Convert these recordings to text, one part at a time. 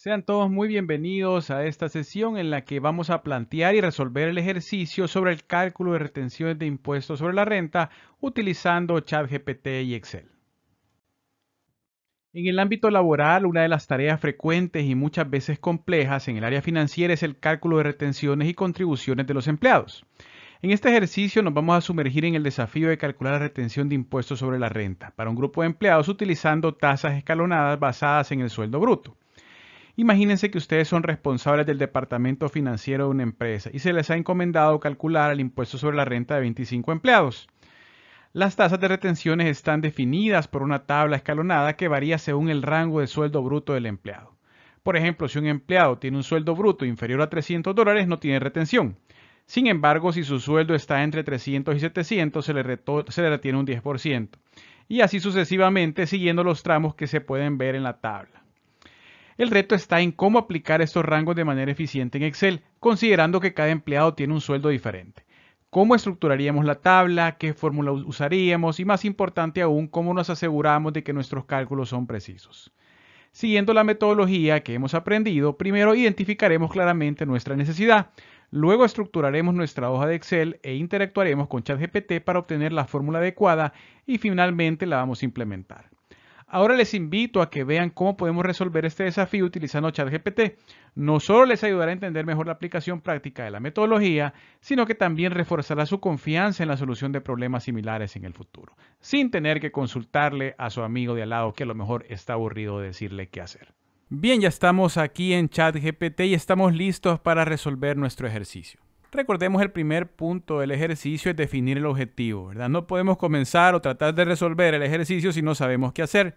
Sean todos muy bienvenidos a esta sesión en la que vamos a plantear y resolver el ejercicio sobre el cálculo de retenciones de impuestos sobre la renta utilizando ChatGPT y Excel. En el ámbito laboral, una de las tareas frecuentes y muchas veces complejas en el área financiera es el cálculo de retenciones y contribuciones de los empleados. En este ejercicio nos vamos a sumergir en el desafío de calcular la retención de impuestos sobre la renta para un grupo de empleados utilizando tasas escalonadas basadas en el sueldo bruto. Imagínense que ustedes son responsables del departamento financiero de una empresa y se les ha encomendado calcular el impuesto sobre la renta de 25 empleados. Las tasas de retenciones están definidas por una tabla escalonada que varía según el rango de sueldo bruto del empleado. Por ejemplo, si un empleado tiene un sueldo bruto inferior a 300 dólares, no tiene retención. Sin embargo, si su sueldo está entre 300 y 700, se le, se le retiene un 10%. Y así sucesivamente, siguiendo los tramos que se pueden ver en la tabla. El reto está en cómo aplicar estos rangos de manera eficiente en Excel, considerando que cada empleado tiene un sueldo diferente. Cómo estructuraríamos la tabla, qué fórmula usaríamos y más importante aún, cómo nos aseguramos de que nuestros cálculos son precisos. Siguiendo la metodología que hemos aprendido, primero identificaremos claramente nuestra necesidad, luego estructuraremos nuestra hoja de Excel e interactuaremos con ChatGPT para obtener la fórmula adecuada y finalmente la vamos a implementar. Ahora les invito a que vean cómo podemos resolver este desafío utilizando ChatGPT. No solo les ayudará a entender mejor la aplicación práctica de la metodología, sino que también reforzará su confianza en la solución de problemas similares en el futuro, sin tener que consultarle a su amigo de al lado que a lo mejor está aburrido de decirle qué hacer. Bien, ya estamos aquí en ChatGPT y estamos listos para resolver nuestro ejercicio. Recordemos el primer punto del ejercicio es definir el objetivo, ¿verdad? No podemos comenzar o tratar de resolver el ejercicio si no sabemos qué hacer.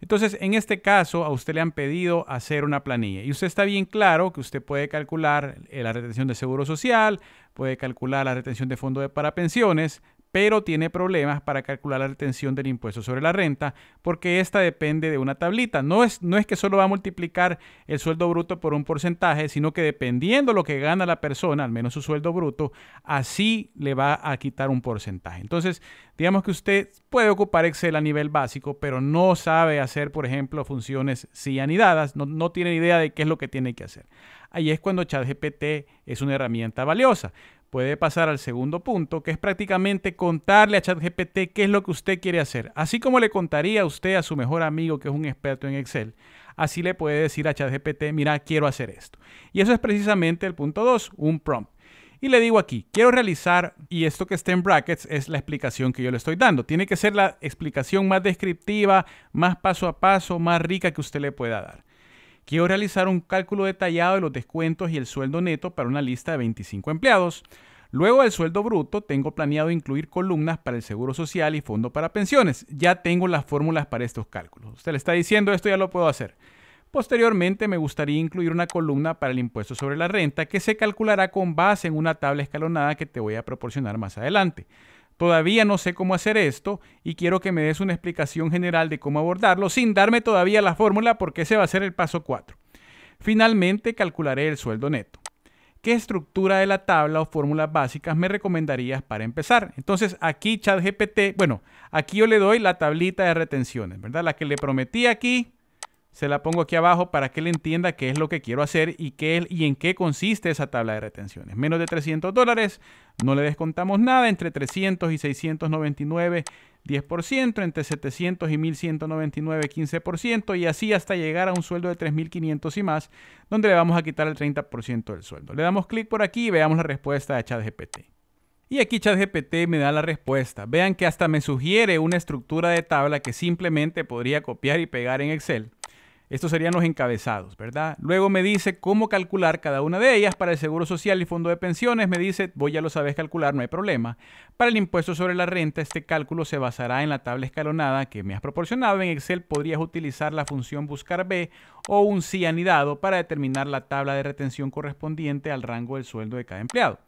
Entonces, en este caso, a usted le han pedido hacer una planilla y usted está bien claro que usted puede calcular eh, la retención de seguro social, puede calcular la retención de fondo de para pensiones, pero tiene problemas para calcular la retención del impuesto sobre la renta porque esta depende de una tablita. No es, no es que solo va a multiplicar el sueldo bruto por un porcentaje, sino que dependiendo lo que gana la persona, al menos su sueldo bruto, así le va a quitar un porcentaje. Entonces, digamos que usted puede ocupar Excel a nivel básico, pero no sabe hacer, por ejemplo, funciones anidadas. no, no tiene idea de qué es lo que tiene que hacer. Ahí es cuando ChatGPT es una herramienta valiosa puede pasar al segundo punto, que es prácticamente contarle a ChatGPT qué es lo que usted quiere hacer. Así como le contaría a usted a su mejor amigo que es un experto en Excel, así le puede decir a ChatGPT, mira, quiero hacer esto. Y eso es precisamente el punto 2, un prompt. Y le digo aquí, quiero realizar, y esto que está en brackets es la explicación que yo le estoy dando. Tiene que ser la explicación más descriptiva, más paso a paso, más rica que usted le pueda dar. Quiero realizar un cálculo detallado de los descuentos y el sueldo neto para una lista de 25 empleados. Luego del sueldo bruto, tengo planeado incluir columnas para el Seguro Social y Fondo para Pensiones. Ya tengo las fórmulas para estos cálculos. Usted le está diciendo esto, ya lo puedo hacer. Posteriormente, me gustaría incluir una columna para el impuesto sobre la renta que se calculará con base en una tabla escalonada que te voy a proporcionar más adelante. Todavía no sé cómo hacer esto y quiero que me des una explicación general de cómo abordarlo sin darme todavía la fórmula porque ese va a ser el paso 4. Finalmente calcularé el sueldo neto. ¿Qué estructura de la tabla o fórmulas básicas me recomendarías para empezar? Entonces aquí ChatGPT, bueno, aquí yo le doy la tablita de retenciones, ¿verdad? La que le prometí aquí, se la pongo aquí abajo para que él entienda qué es lo que quiero hacer y, qué, y en qué consiste esa tabla de retenciones. Menos de 300 dólares, no le descontamos nada, entre 300 y 699, 10%, entre 700 y 1199, 15%, y así hasta llegar a un sueldo de 3500 y más, donde le vamos a quitar el 30% del sueldo. Le damos clic por aquí y veamos la respuesta de ChatGPT. Y aquí ChatGPT me da la respuesta. Vean que hasta me sugiere una estructura de tabla que simplemente podría copiar y pegar en Excel estos serían los encabezados, ¿verdad? Luego me dice cómo calcular cada una de ellas. Para el Seguro Social y Fondo de Pensiones me dice, voy ya lo sabes calcular, no hay problema. Para el impuesto sobre la renta, este cálculo se basará en la tabla escalonada que me has proporcionado. En Excel podrías utilizar la función buscar B o un sí anidado para determinar la tabla de retención correspondiente al rango del sueldo de cada empleado.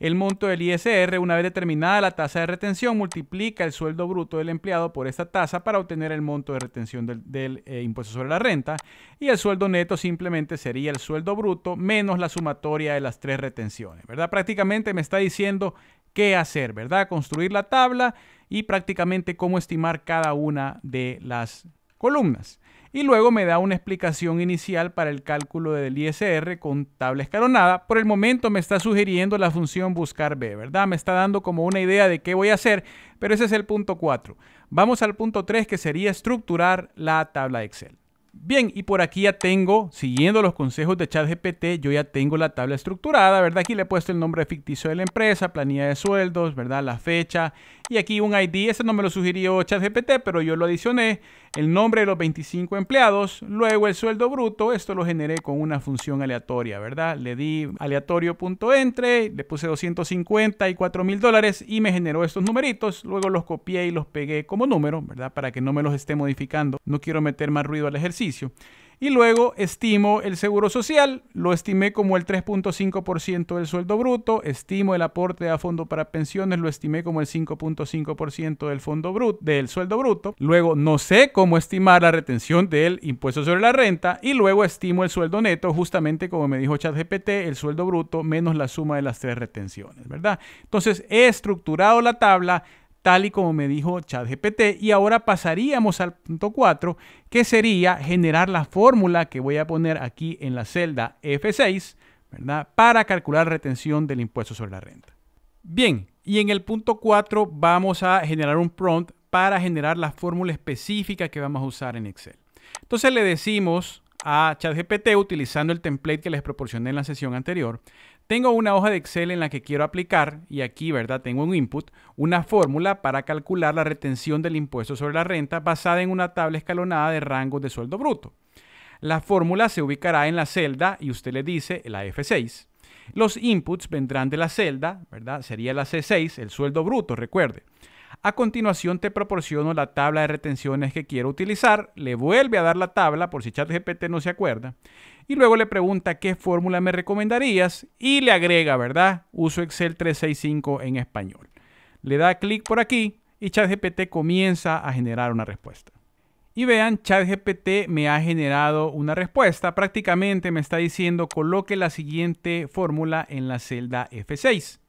El monto del ISR, una vez determinada la tasa de retención, multiplica el sueldo bruto del empleado por esta tasa para obtener el monto de retención del, eh, impuesto sobre la renta. Y el sueldo neto simplemente sería el sueldo bruto menos la sumatoria de las tres retenciones, ¿verdad? Prácticamente me está diciendo qué hacer, ¿verdad? Construir la tabla y prácticamente cómo estimar cada una de las columnas y luego me da una explicación inicial para el cálculo del ISR con tabla escalonada. Por el momento me está sugiriendo la función buscar B, ¿verdad? Me está dando como una idea de qué voy a hacer, pero ese es el punto 4. Vamos al punto 3 que sería estructurar la tabla Excel. Bien, y por aquí ya tengo, siguiendo los consejos de ChatGPT, yo ya tengo la tabla estructurada, ¿verdad? Aquí le he puesto el nombre ficticio de la empresa, planilla de sueldos, ¿verdad? La fecha, y aquí un ID, ese no me lo sugirió ChatGPT, pero yo lo adicioné. El nombre de los 25 empleados, luego el sueldo bruto. Esto lo generé con una función aleatoria, ¿verdad? Le di aleatorio.entre, le puse 250 y 4 mil dólares y me generó estos numeritos. Luego los copié y los pegué como número, ¿verdad? Para que no me los esté modificando. No quiero meter más ruido al ejercicio. Y luego estimo el seguro social, lo estimé como el 3.5% del sueldo bruto, estimo el aporte a fondo para pensiones, lo estimé como el 5.5% del fondo del sueldo bruto. Luego no sé cómo estimar la retención del impuesto sobre la renta y luego estimo el sueldo neto, justamente como me dijo ChatGPT, el sueldo bruto menos la suma de las tres retenciones, ¿verdad? Entonces he estructurado la tabla tal y como me dijo ChatGPT. Y ahora pasaríamos al punto 4, que sería generar la fórmula que voy a poner aquí en la celda F6, ¿verdad? Para calcular retención del impuesto sobre la renta. Bien, y en el punto 4 vamos a generar un prompt para generar la fórmula específica que vamos a usar en Excel. Entonces le decimos a ChatGPT utilizando el template que les proporcioné en la sesión anterior, tengo una hoja de Excel en la que quiero aplicar, y aquí, ¿verdad? Tengo un input, una fórmula para calcular la retención del impuesto sobre la renta basada en una tabla escalonada de rangos de sueldo bruto. La fórmula se ubicará en la celda y usted le dice la F6. Los inputs vendrán de la celda, ¿verdad? Sería la C6, el sueldo bruto, recuerde. A continuación te proporciono la tabla de retenciones que quiero utilizar, le vuelve a dar la tabla por si ChatGPT no se acuerda, y luego le pregunta qué fórmula me recomendarías y le agrega, ¿verdad? Uso Excel 365 en español. Le da clic por aquí y ChatGPT comienza a generar una respuesta. Y vean, ChatGPT me ha generado una respuesta. Prácticamente me está diciendo coloque la siguiente fórmula en la celda F6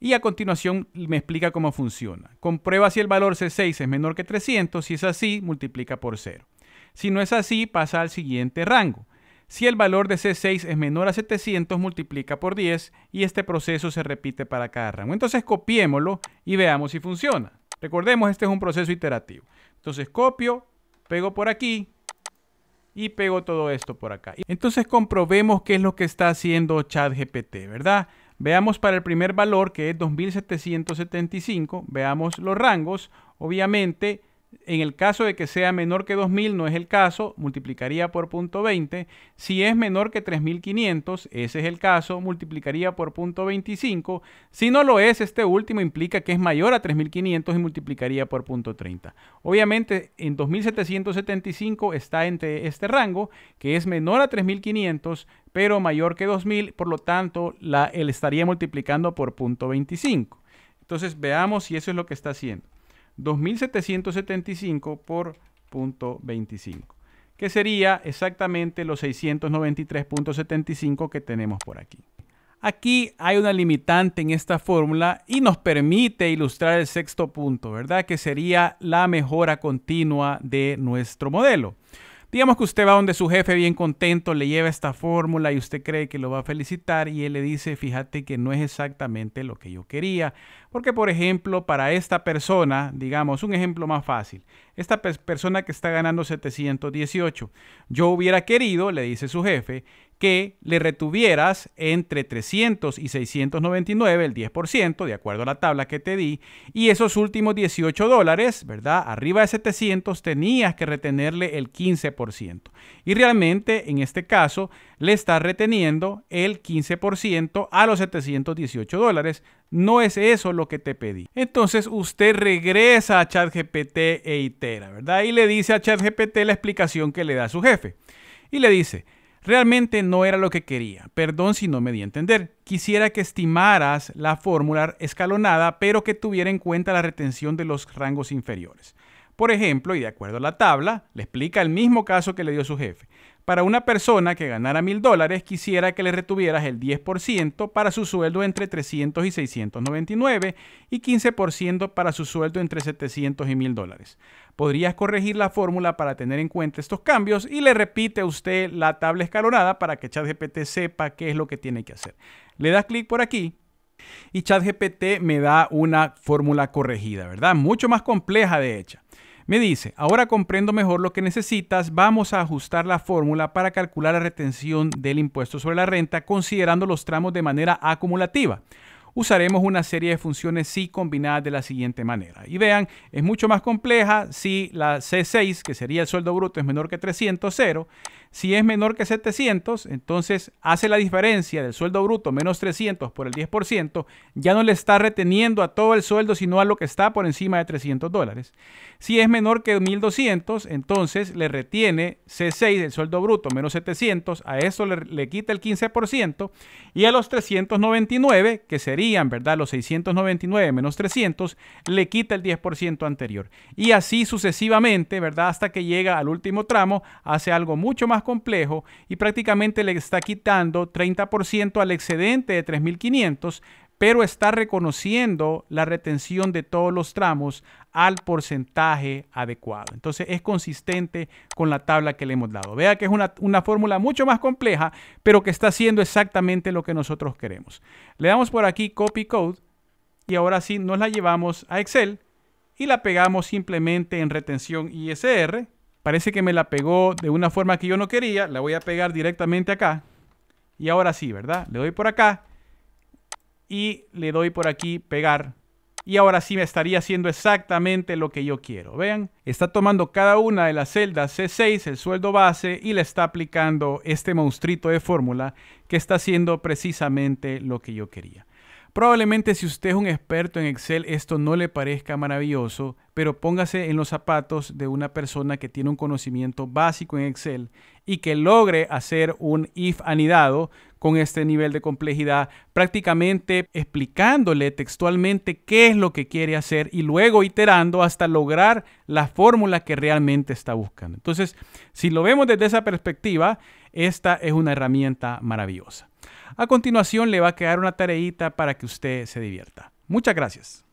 y a continuación me explica cómo funciona. Comprueba si el valor C6 es menor que 300, si es así, multiplica por 0. Si no es así, pasa al siguiente rango. Si el valor de C6 es menor a 700, multiplica por 10 y este proceso se repite para cada rango. Entonces copiémoslo y veamos si funciona. Recordemos, este es un proceso iterativo. Entonces copio, pego por aquí y pego todo esto por acá. Entonces comprobemos qué es lo que está haciendo ChatGPT, ¿verdad? Veamos para el primer valor que es 2775, veamos los rangos. Obviamente en el caso de que sea menor que 2000, no es el caso, multiplicaría por punto 20. Si es menor que 3500, ese es el caso, multiplicaría por punto 25. Si no lo es, este último implica que es mayor a 3500 y multiplicaría por punto 30. Obviamente, en 2775 está entre este rango, que es menor a 3500, pero mayor que 2000, por lo tanto, él estaría multiplicando por punto 25. Entonces, veamos si eso es lo que está haciendo. 2.775 por .25, que sería exactamente los 693.75 que tenemos por aquí. Aquí hay una limitante en esta fórmula y nos permite ilustrar el sexto punto, ¿verdad? Que sería la mejora continua de nuestro modelo. Digamos que usted va donde su jefe bien contento, le lleva esta fórmula y usted cree que lo va a felicitar y él le dice, fíjate que no es exactamente lo que yo quería. Porque, por ejemplo, para esta persona, digamos, un ejemplo más fácil, esta persona que está ganando 718, yo hubiera querido, le dice su jefe, que le retuvieras entre 300 y 699, el 10%, de acuerdo a la tabla que te di, y esos últimos 18 dólares, ¿verdad? Arriba de 700 tenías que retenerle el 15%. Y realmente, en este caso, le estás reteniendo el 15% a los 718 dólares. No es eso lo que te pedí. Entonces usted regresa a ChatGPT e itera, ¿verdad? Y le dice a ChatGPT la explicación que le da su jefe. Y le dice, Realmente no era lo que quería, perdón si no me di a entender. Quisiera que estimaras la fórmula escalonada, pero que tuviera en cuenta la retención de los rangos inferiores. Por ejemplo, y de acuerdo a la tabla, le explica el mismo caso que le dio su jefe. Para una persona que ganara mil dólares, quisiera que le retuvieras el 10% para su sueldo entre 300 y 699 y 15% para su sueldo entre 700 y mil dólares. Podrías corregir la fórmula para tener en cuenta estos cambios y le repite a usted la tabla escalonada para que ChatGPT sepa qué es lo que tiene que hacer. Le das clic por aquí y ChatGPT me da una fórmula corregida, ¿verdad? Mucho más compleja de hecha. Me dice, ahora comprendo mejor lo que necesitas, vamos a ajustar la fórmula para calcular la retención del impuesto sobre la renta considerando los tramos de manera acumulativa. Usaremos una serie de funciones si combinadas de la siguiente manera. Y vean, es mucho más compleja si la C6, que sería el sueldo bruto, es menor que 300, 0. Si es menor que 700, entonces hace la diferencia del sueldo bruto menos 300 por el 10%, ya no le está reteniendo a todo el sueldo, sino a lo que está por encima de 300 dólares. Si es menor que 1200, entonces le retiene C6 del sueldo bruto menos 700, a eso le, quita el 15% y a los 399, que serían, ¿verdad? Los 699 menos 300, le quita el 10% anterior. Y así sucesivamente, ¿verdad? Hasta que llega al último tramo, hace algo mucho más complejo y prácticamente le está quitando 30% al excedente de 3.500, pero está reconociendo la retención de todos los tramos al porcentaje adecuado. Entonces es consistente con la tabla que le hemos dado. Vea que es una, una fórmula mucho más compleja, pero que está haciendo exactamente lo que nosotros queremos. Le damos por aquí copy code y ahora sí nos la llevamos a Excel y la pegamos simplemente en retención ISR Parece que me la pegó de una forma que yo no quería. La voy a pegar directamente acá. Y ahora sí, ¿verdad? Le doy por acá. Y le doy por aquí pegar. Y ahora sí me estaría haciendo exactamente lo que yo quiero. Vean, está tomando cada una de las celdas C6, el sueldo base, y le está aplicando este monstruito de fórmula que está haciendo precisamente lo que yo quería. Probablemente si usted es un experto en Excel esto no le parezca maravilloso, pero póngase en los zapatos de una persona que tiene un conocimiento básico en Excel y que logre hacer un if anidado con este nivel de complejidad, prácticamente explicándole textualmente qué es lo que quiere hacer y luego iterando hasta lograr la fórmula que realmente está buscando. Entonces, si lo vemos desde esa perspectiva, esta es una herramienta maravillosa. A continuación le va a quedar una tareita para que usted se divierta. Muchas gracias.